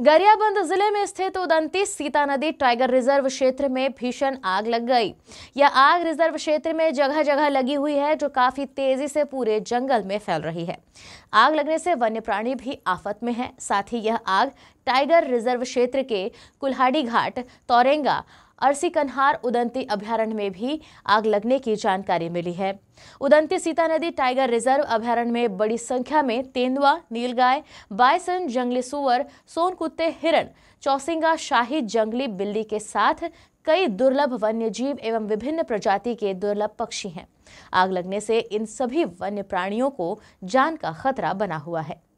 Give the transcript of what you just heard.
गरियाबंद जिले में स्थित उदंती सीता नदी टाइगर रिजर्व क्षेत्र में भीषण आग लग गई यह आग रिजर्व क्षेत्र में जगह जगह लगी हुई है जो काफी तेजी से पूरे जंगल में फैल रही है आग लगने से वन्य प्राणी भी आफत में है साथ ही यह आग टाइगर रिजर्व क्षेत्र के कुल्हाड़ी घाट तोरेंगा अरसी कन्हार उदंती अभ्यारण्य में भी आग लगने की जानकारी मिली है उदंती सीता नदी टाइगर रिजर्व अभ्यारण्य में बड़ी संख्या में तेंदुआ नीलगाय बायसन जंगली सुअर सोन कुत्ते हिरण चौसिंगा शाही जंगली बिल्ली के साथ कई दुर्लभ वन्य जीव एवं विभिन्न प्रजाति के दुर्लभ पक्षी हैं आग लगने से इन सभी वन्य प्राणियों को जान का खतरा बना हुआ है